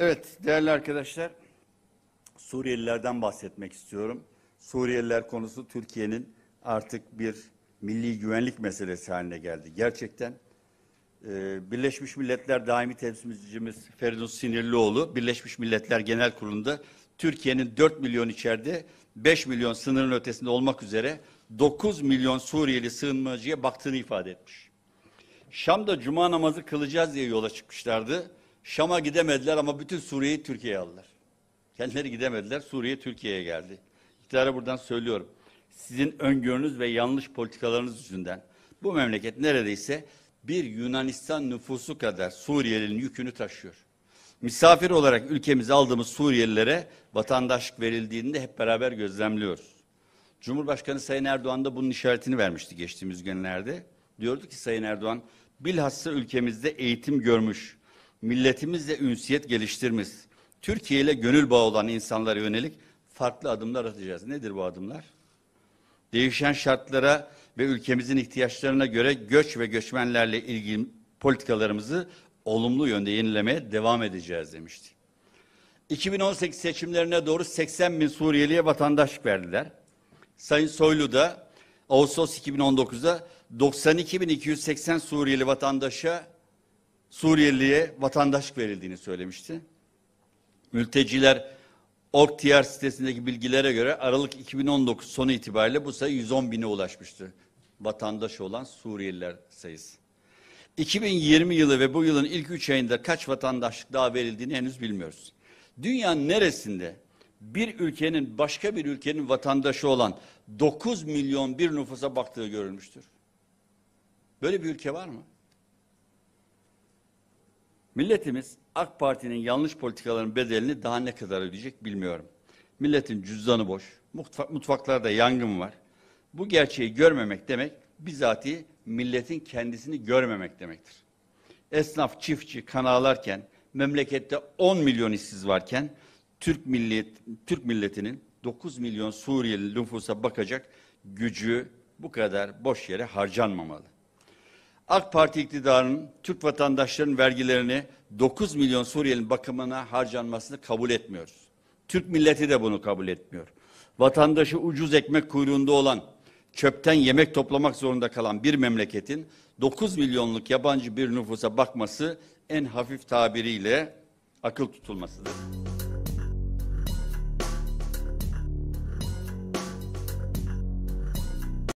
Evet değerli arkadaşlar Suriyelilerden bahsetmek istiyorum. Suriyeliler konusu Türkiye'nin artık bir milli güvenlik meselesi haline geldi. Gerçekten e, Birleşmiş Milletler daimi temsilcimiz Feridun Sinirlioğlu Birleşmiş Milletler Genel Kurulu'nda Türkiye'nin 4 milyon içeride 5 milyon sınırın ötesinde olmak üzere 9 milyon Suriyeli sığınmacıya baktığını ifade etmiş. Şam'da cuma namazı kılacağız diye yola çıkmışlardı. Şam'a gidemediler ama bütün Suriye'yi Türkiye'ye aldılar. Kendileri gidemediler. Suriye Türkiye'ye geldi. İktidara buradan söylüyorum. Sizin öngörünüz ve yanlış politikalarınız yüzünden bu memleket neredeyse bir Yunanistan nüfusu kadar Suriyelinin yükünü taşıyor. Misafir olarak ülkemize aldığımız Suriyelilere vatandaşlık verildiğini de hep beraber gözlemliyoruz. Cumhurbaşkanı Sayın Erdoğan da bunun işaretini vermişti geçtiğimiz günlerde. Diyordu ki Sayın Erdoğan bilhassa ülkemizde eğitim görmüş, milletimizle ünsiyet geliştirmiş, Türkiye ile gönül bağı olan insanlara yönelik farklı adımlar atacağız. Nedir bu adımlar? Değişen şartlara ve ülkemizin ihtiyaçlarına göre göç ve göçmenlerle ilgili politikalarımızı olumlu yönde yenilemeye devam edeceğiz demişti. 2018 seçimlerine doğru 80 bin Suriyeliye vatandaşlık verdiler. Sayın Soylu da Ağustos 2019'da 92.280 Suriyeli vatandaşa Suriyeliye vatandaşlık verildiğini söylemişti. Mülteciler Org.tr sitesindeki bilgilere göre Aralık 2019 sonu itibariyle bu sayı 110 bine ulaşmıştı. Vatandaş olan Suriyeliler sayısı. 2020 yılı ve bu yılın ilk üç ayında kaç vatandaşlık daha verildiğini henüz bilmiyoruz. Dünyanın neresinde bir ülkenin başka bir ülkenin vatandaşı olan 9 milyon bir nüfusa baktığı görülmüştür. Böyle bir ülke var mı? Milletimiz AK Parti'nin yanlış politikaların bedelini daha ne kadar ödeyecek bilmiyorum. Milletin cüzdanı boş, mutfak, mutfaklarda yangın var. Bu gerçeği görmemek demek bizatihi milletin kendisini görmemek demektir. Esnaf çiftçi kanalarken, memlekette 10 milyon işsiz varken Türk millet Türk milletinin 9 milyon Suriyeli nüfusa bakacak gücü bu kadar boş yere harcanmamalı. AK Parti iktidarının Türk vatandaşlarının vergilerini 9 milyon Suriyelinin bakımına harcanmasını kabul etmiyoruz. Türk milleti de bunu kabul etmiyor. Vatandaşı ucuz ekmek kuyruğunda olan, çöpten yemek toplamak zorunda kalan bir memleketin 9 milyonluk yabancı bir nüfusa bakması en hafif tabiriyle akıl tutulmasıdır.